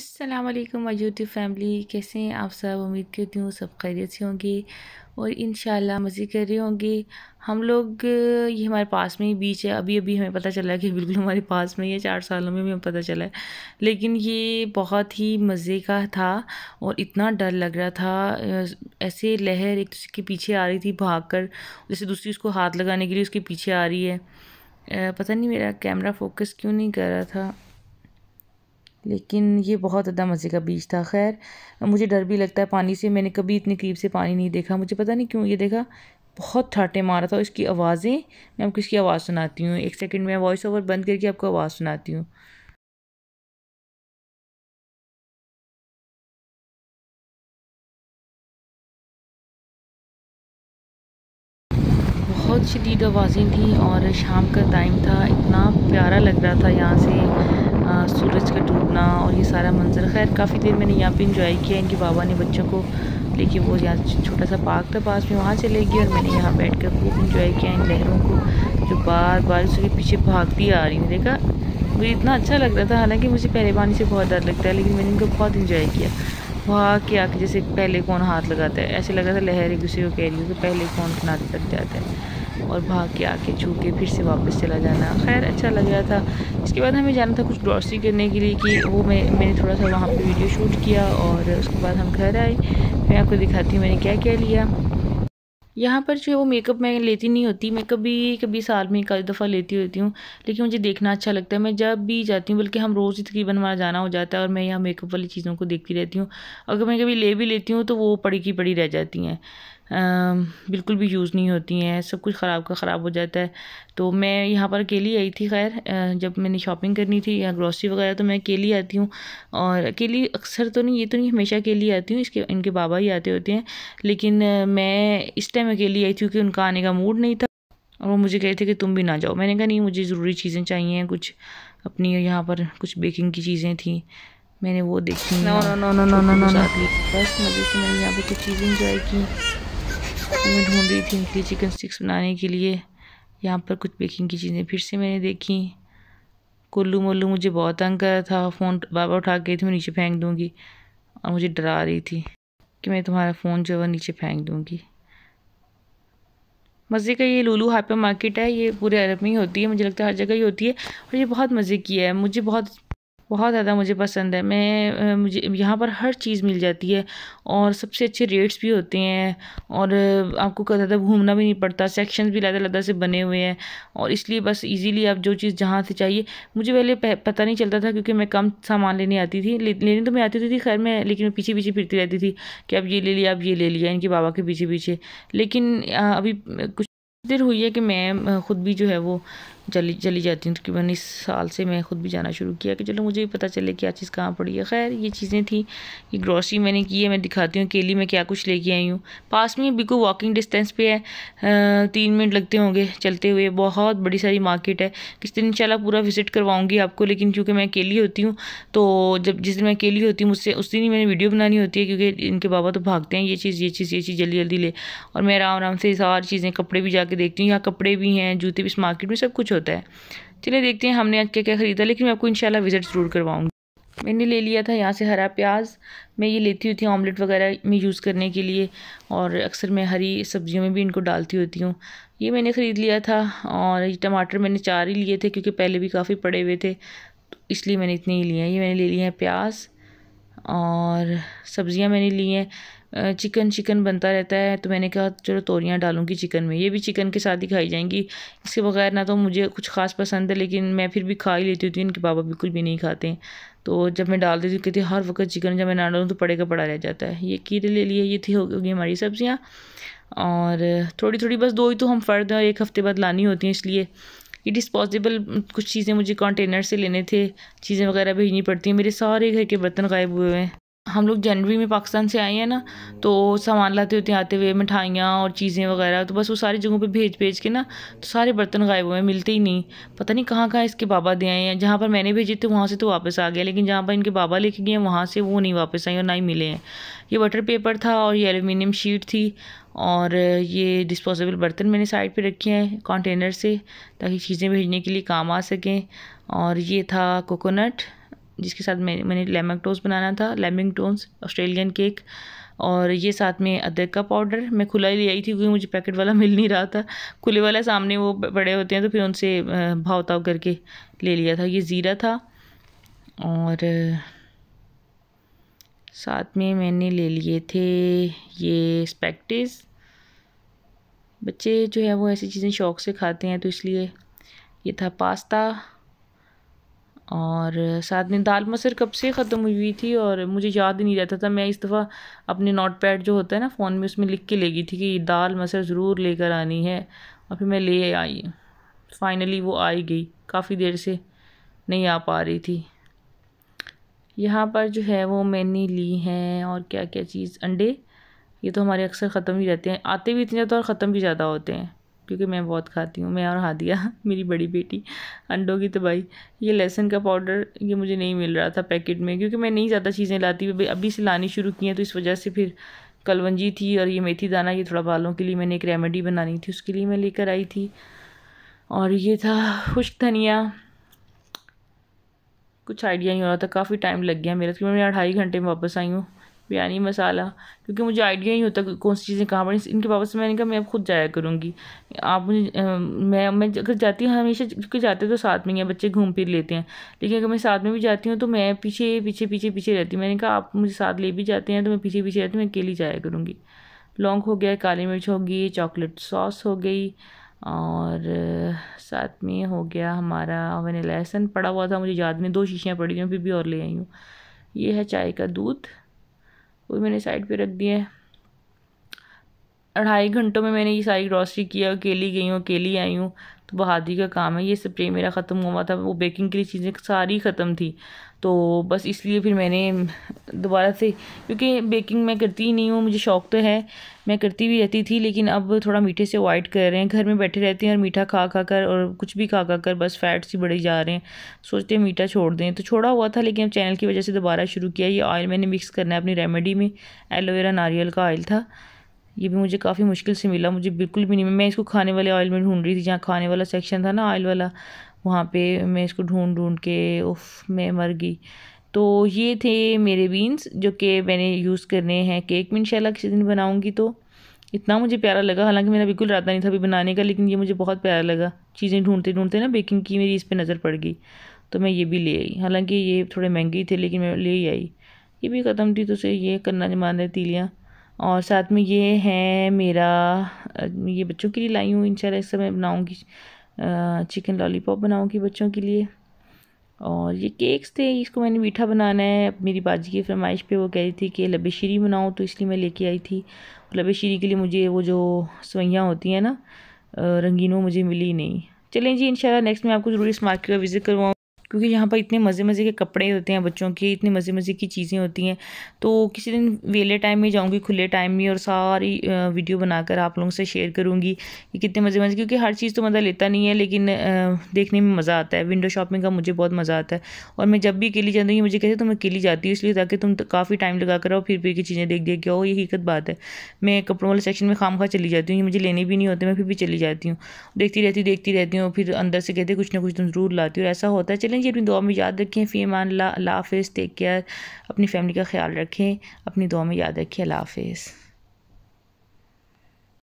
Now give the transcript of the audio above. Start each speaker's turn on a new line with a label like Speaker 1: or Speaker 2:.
Speaker 1: अस्सलाम वालेकुम YouTube family कैसे हैं आप सब उम्मीद करती हूँ सब खैरियत से होंगे और इन मज़े कर रहे होंगे हम लोग ये हमारे पास में ही बीच है अभी अभी हमें पता चला कि बिल्कुल हमारे पास में ही है चार सालों में भी हमें पता चला है लेकिन ये बहुत ही मज़े का था और इतना डर लग रहा था ऐसे लहर एक दूसरे के पीछे आ रही थी भाग कर जैसे दूसरी उसको हाथ लगाने के लिए उसके पीछे आ रही है पता नहीं मेरा कैमरा फोकस क्यों नहीं कर रहा था लेकिन ये बहुत ज़्यादा मज़े का बीच था खैर मुझे डर भी लगता है पानी से मैंने कभी इतने करीब से पानी नहीं देखा मुझे पता नहीं क्यों ये देखा बहुत ठाटे मारा था उसकी आवाज़ें मैं आपको इसकी आवाज़ सुनाती हूँ एक सेकंड में वॉइस ओवर बंद करके आपको आवाज़ सुनाती हूँ बहुत शदीद आवाज़ें थी और शाम का टाइम था इतना प्यारा लग रहा था यहाँ से सूरज का डूबना और ये सारा मंजर खैर काफ़ी देर मैंने यहाँ पे इंजॉय किया इनके बाबा ने बच्चों को लेके वो यहाँ छोटा सा पार्क था पास में वहाँ चले गए और मैंने यहाँ बैठ कर खूब इंजॉय किया इन लहरों को जो बार बार उसके पीछे भागती आ रही है देखा मुझे इतना अच्छा लग रहा था हालांकि मुझे पहले पानी से बहुत डर लगता है लेकिन मैंने इनको बहुत इंजॉय किया भाग के आके जैसे पहले कौन हाथ लगाता है ऐसे लग रहा था लहर एक दूसरे को कह रही हूँ कि पहले कौन किनारे तक जाता है और भाग के आके छू के फिर से वापस चला जाना खैर अच्छा लग रहा था इसके बाद हमें जाना था कुछ ग्रॉसरी करने के लिए कि वो मैं मैंने थोड़ा सा वहाँ पे वीडियो शूट किया और उसके बाद हम घर आए मैं आपको दिखाती हूँ मैंने क्या क्या लिया यहाँ पर जो है वो मेकअप मैं लेती नहीं होती मैं कभी कभी साल में एक दफ़ा लेती होती हूँ लेकिन मुझे देखना अच्छा लगता है मैं जब भी जाती हूँ बल्कि हम रोज़ ही तकरीबन हमारा जाना हो जाता है और मैं यहाँ मेकअप वाली चीज़ों को देखती रहती हूँ अगर मैं कभी ले भी लेती हूँ तो वो पड़ी की पड़ी रह जाती हैं बिल्कुल भी यूज़ नहीं होती हैं सब कुछ ख़राब का ख़राब हो जाता है तो मैं यहाँ पर अकेली आई थी खैर जब मैंने शॉपिंग करनी थी या ग्रॉसरी वगैरह तो मैं अकेली आती हूँ और अकेली अक्सर तो नहीं ये तो नहीं हमेशा अकेली आती हूँ इसके इनके बाबा ही आते होते हैं लेकिन मैं इस टाइम अकेली आई थी क्योंकि उनका आने का मूड नहीं था और वो मुझे कहे थे कि तुम भी ना जाओ मैंने कहा नहीं मुझे ज़रूरी चीज़ें चाहिए कुछ अपनी यहाँ पर कुछ बेकिंग की चीज़ें थी मैंने वो देखी no no no no no no बस मज़े से मैंने यहाँ पर कुछ तो चीज़ें इंजॉय की मैं ढूंढ रही थी इनके चिकन स्टिक्स बनाने के लिए यहाँ पर कुछ बेकिंग की चीज़ें फिर से मैंने देखी कुल्लू मुल्लू मुझे बहुत तंग कर रहा था फ़ोन बाबा उठा के थी मैं नीचे फेंक दूँगी और मुझे डरा रही थी कि मैं तुम्हारा फ़ोन जो है नीचे फेंक दूँगी मज़े का ये लूलू हाइपर मार्केट है ये पूरे अरब में ही होती है मुझे लगता है हर जगह ही होती है और ये बहुत मज़े की है मुझे बहुत बहुत ज़्यादा मुझे पसंद है मैं मुझे यहाँ पर हर चीज़ मिल जाती है और सबसे अच्छे रेट्स भी होते हैं और आपको ज़्यादा घूमना भी नहीं पड़ता सेक्शन भी लादा अलग से बने हुए हैं और इसलिए बस इजीली आप जो चीज़ जहाँ से चाहिए मुझे पहले पता नहीं चलता था क्योंकि मैं कम सामान लेने आती थी लेने तो मैं आती तो थी खैर मैं लेकिन पीछे पीछे फिरती रहती थी कि आप ये ले लिया आप ये ले लिया इनके बाबा के पीछे पीछे लेकिन अभी कुछ देर हुई है कि मैं ख़ुद भी जो है वो चली चली जाती हूँ तकरीबन इस साल से मैं ख़ुद भी जाना शुरू किया कि चलो मुझे भी पता चले कि क्या चीज़ कहाँ पड़ी है खैर ये चीज़ें थी कि ग्रॉसरी मैंने की है मैं दिखाती हूँ केली में क्या कुछ लेके आई हूँ पास में बिल्कुल वॉकिंग डिस्टेंस पे है तीन मिनट लगते होंगे चलते हुए बहुत बड़ी सारी मार्केट है किस दिन इन पूरा विज़िट करवाऊँगी आपको लेकिन चूँकि मैं अकेली होती हूँ तो जब जिस दिन मैं अकेली होती हूँ मुझसे उस दिन ही मैंने वीडियो बनानी होती है क्योंकि इनके बाबा तो भागते हैं ये चीज़ ये चीज़ ये चीज़ जल्दी जल्दी ले और मैं आराम आराम से सारी चीज़ें कपड़े भी जाके देखती हूँ यहाँ कपड़े भी हैं जूते भी इस मार्केट में सब कुछ कुछ होता है चलिए देखते हैं हमने क्या क्या ख़रीदा लेकिन मैं आपको इंशाल्लाह विज़िट ज़रूर करवाऊँगी मैंने ले लिया था यहाँ से हरा प्याज मैं ये लेती होती हूँ ऑमलेट वगैरह में यूज़ करने के लिए और अक्सर मैं हरी सब्जियों में भी इनको डालती होती हूँ ये मैंने ख़रीद लिया था और ये टमाटर मैंने चार ही लिए थे क्योंकि पहले भी काफ़ी पड़े हुए थे तो इसलिए मैंने इतने ही लिए हैं ये मैंने ले लिए हैं प्याज और सब्ज़ियाँ मैंने ली हैं चिकन चिकन बनता रहता है तो मैंने कहा चलो तोरियाँ डालूँगी चिकन में ये भी चिकन के साथ ही खाई जाएंगी इसके बगैर ना तो मुझे कुछ ख़ास पसंद है लेकिन मैं फिर भी खा ही लेती हूँ इनके पापा बिल्कुल भी नहीं खाते तो जब मैं डाल देती हूँ कहती हर वक्त चिकन जब मैं ना डालूँ तो पड़े का पड़ा रह जाता है ये कीड़े ले लिए ये थी होगी हमारी सब्ज़ियाँ और थोड़ी थोड़ी बस दो ही तो हम फर्द और एक हफ़्ते बाद लानी होती हैं इसलिए ये डिस्पोजेबल कुछ चीज़ें मुझे कंटेनर से लेने थे चीज़ें वगैरह भेजनी पड़ती हैं मेरे सारे घर के बर्तन गायब हुए हैं हम लोग जनवरी में पाकिस्तान से आए हैं ना तो सामान लाते होते आते हुए मिठाइयाँ और चीज़ें वगैरह तो बस वो सारी जगहों पे भेज भेज के ना तो सारे बर्तन गायब हुए मिलते ही नहीं पता नहीं कहाँ कहाँ इसके बाबा दे आए हैं जहाँ पर मैंने भेजे थे वहाँ से तो वापस आ गया लेकिन जहाँ पर इनके बाबा लेके गए हैं वहाँ से वो नहीं वापस आए और ना ही मिले हैं ये बटर पेपर था और ये एलुमिनियम शीट थी और ये डिस्पोजेबल बर्तन मैंने साइड पर रखे हैं कॉन्टेनर से ताकि चीज़ें भेजने के लिए काम आ सकें और ये था कोकोनट जिसके साथ मैं, मैंने लेमक टोस बनाना था लेमिंग टोन्स ऑस्ट्रेलियन केक और ये साथ में अदरक का पाउडर मैं खुला ही ले आई थी क्योंकि मुझे पैकेट वाला मिल नहीं रहा था खुले वाला सामने वो बड़े होते हैं तो फिर उनसे भाव ताव करके ले लिया था ये ज़ीरा था और साथ में मैंने ले लिए थे ये स्पेक्टिस बच्चे जो है वो ऐसी चीज़ें शौक से खाते हैं तो इसलिए ये था पास्ता और साथ में दाल मसर कब से ख़त्म हुई हुई थी और मुझे याद ही नहीं रहता था मैं इस दफ़ा अपने नोट पैड जो होता है ना फ़ोन में उसमें लिख के ले गई थी कि दाल मसर ज़रूर लेकर आनी है और फिर मैं ले आई फाइनली वो आई गई काफ़ी देर से नहीं आ पा रही थी यहाँ पर जो है वो मैंने ली हैं और क्या क्या चीज़ अंडे ये तो हमारे अक्सर ख़त्म ही रहते हैं आते भी इतने ज़्यादा और ख़त्म भी ज़्यादा होते हैं क्योंकि मैं बहुत खाती हूँ मैं और हादिया मेरी बड़ी बेटी अंडों की तबाही ये लहसुन का पाउडर ये मुझे नहीं मिल रहा था पैकेट में क्योंकि मैं नहीं ज़्यादा चीज़ें लाती हुई अभी से लानी शुरू की हैं तो इस वजह से फिर कलवंजी थी और ये मेथी दाना ये थोड़ा बालों के लिए मैंने एक रेमेडी बनानी थी उसके लिए मैं लेकर आई थी और ये था खुश्क धनिया कुछ आइडिया नहीं हो रहा था काफ़ी टाइम लग गया मेरा क्योंकि मैं अढ़ाई घंटे में वापस आई हूँ बिरयानी मसाला क्योंकि मुझे आइडिया नहीं होता कौन सी चीज़ें कहाँ पड़ी इनके बाबत से मैंने कहा मैं अब खुद जाया करूँगी आप मुझे मैं मैं अगर जाती हूँ हमेशा क्योंकि जाते तो साथ में ही हैं बच्चे घूम फिर लेते हैं लेकिन अगर मैं साथ में भी जाती हूँ तो मैं पीछे पीछे पीछे पीछे रहती हूँ मैंने कहा आप मुझे साथ ले भी जाते हैं तो मैं पीछे पीछे रहती हूँ मैं अकेली जाया करूँगी लौंग हो गया काली मिर्च हो गई चॉकलेट सॉस हो गई और साथ में हो गया हमारा वनीला लहसन पड़ा हुआ था मुझे याद में दो शीशियाँ पड़ी हुई फिर भी और ले आई हूँ ये है चाय का दूध वो मैंने साइड पे रख दिया है अढ़ाई घंटों में मैंने ये सारी ग्रॉसरी किया अकेली गई हूँ अकेली आई हूँ तो बहादी का काम है ये स्प्रे मेरा ख़त्म हुआ था वो बेकिंग के लिए चीज़ें सारी ख़त्म थी तो बस इसलिए फिर मैंने दोबारा से क्योंकि बेकिंग मैं करती ही नहीं हूँ मुझे शौक़ तो है मैं करती भी रहती थी लेकिन अब थोड़ा मीठे से अवॉइड कर रहे हैं घर में बैठे रहते हैं और मीठा खा खा कर और कुछ भी खा खा कर बस फैट्स ही बढ़े जा रहे हैं सोचते हैं मीठा छोड़ दें तो छोड़ा हुआ था लेकिन अब चैनल की वजह से दोबारा शुरू किया ये ऑयल मैंने मिक्स करना है अपनी रेमेडी में एलोवेरा नारियल का ऑयल था ये भी मुझे काफ़ी मुश्किल से मिला मुझे बिल्कुल भी नहीं मैं इसको खाने वाले ऑयल में ढूंढ रही थी जहाँ खाने वाला सेक्शन था ना ऑयल वाला वहाँ पे मैं इसको ढूंढ ढूंढ के उफ मैं मर गई तो ये थे मेरे बीन्स जो कि मैंने यूज़ करने हैं केक में इनशाला किसी दिन बनाऊँगी तो इतना मुझे प्यारा लगा हालांकि मेरा बिल्कुल इरादा नहीं था अभी बनाने का लेकिन ये मुझे बहुत प्यारा लगा चीज़ें ढूंढते ढूंढते ना बेकिंग की मेरी इस पर नज़र पड़ गई तो मैं ये भी ले आई हालांकि ये थोड़े महंगे थे लेकिन मैं ले ही आई ये भी ख़त्म थी तो उसे ये करना जमान है तीलियाँ और साथ में ये है मेरा ये बच्चों के लिए लाई हूँ इंशाल्लाह इस समय बनाऊँगी चिकन लॉलीपॉप बनाऊँगी बच्चों के लिए और ये केक्स थे इसको मैंने मीठा बनाना है मेरी बाजी की फरमाइश पे वो कह रही थी कि लबे शीरी बनाओ तो इसलिए मैं लेके आई थी लबे शीरी के लिए मुझे वो जो सवैयाँ होती हैं ना रंगीन वो मुझे मिली नहीं चलें जी इंशाल्लाह नेक्स्ट मैं आपको ज़रूर इस मार्केट का विज़िट करवाऊँ क्योंकि यहाँ पर इतने मज़े मज़े के कपड़े होते हैं बच्चों के इतने मज़े मज़े की चीज़ें होती हैं तो किसी दिन वेले टाइम में जाऊँगी खुले टाइम में और सारी वीडियो बनाकर आप लोगों से शेयर करूँगी कि कितने मज़े मज़े क्योंकि हर चीज़ तो मज़ा मतलब लेता नहीं है लेकिन देखने में मज़ा आता है विंडो शॉपिंग का मुझे बहुत मज़ा आता है और मैं जब भी अकेली जाती हूँ मुझे कहते तो मैं अकेली जाती हूँ इसलिए ताकि तुम काफ़ी टाइम लगा कर आओ फिर फिर की चीज़ें देख देख के आओ ये हकत बात है मैं कपड़ों वाले सेक्शन में खाम खा चली जाती हूँ मुझे लेने भी नहीं होते मैं फिर भी चली जाती हूँ देखती रहती देखती रहती हूँ फिर अंदर से कहते कुछ ना कुछ तुम ज़रूर लाती हो और ऐसा होता है चले ये अपनी दुआ में याद रखें फ़ीमान ला अल्लाह हाफ़ टेक केयर अपनी फैमिली का ख्याल रखें अपनी दुआ में याद रखें अल्लाह हाफ़